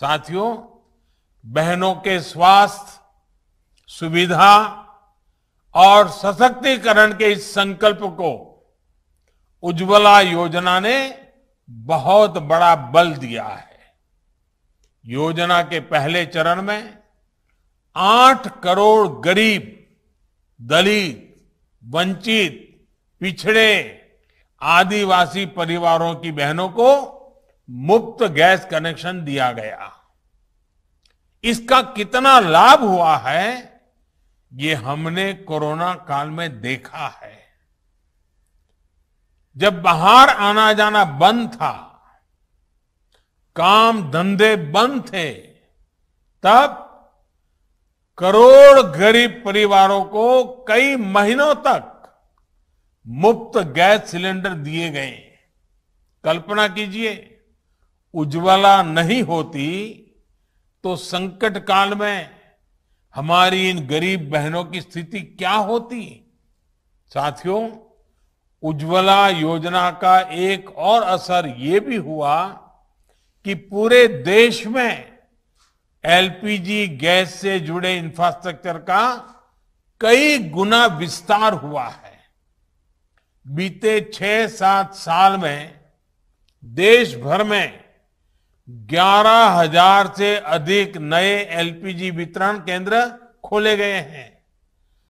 साथियों बहनों के स्वास्थ्य सुविधा और सशक्तिकरण के इस संकल्प को उज्ज्वला योजना ने बहुत बड़ा बल दिया है योजना के पहले चरण में आठ करोड़ गरीब दलित वंचित पिछड़े आदिवासी परिवारों की बहनों को मुफ्त गैस कनेक्शन दिया गया इसका कितना लाभ हुआ है ये हमने कोरोना काल में देखा है जब बाहर आना जाना बंद था काम धंधे बंद थे तब करोड़ गरीब परिवारों को कई महीनों तक मुफ्त गैस सिलेंडर दिए गए कल्पना कीजिए उज्ज्वला नहीं होती तो संकट काल में हमारी इन गरीब बहनों की स्थिति क्या होती साथियों उज्ज्वला योजना का एक और असर ये भी हुआ कि पूरे देश में एलपीजी गैस से जुड़े इंफ्रास्ट्रक्चर का कई गुना विस्तार हुआ है बीते छह सात साल में देश भर में ग्यारह हजार से अधिक नए एलपीजी वितरण केंद्र खोले गए हैं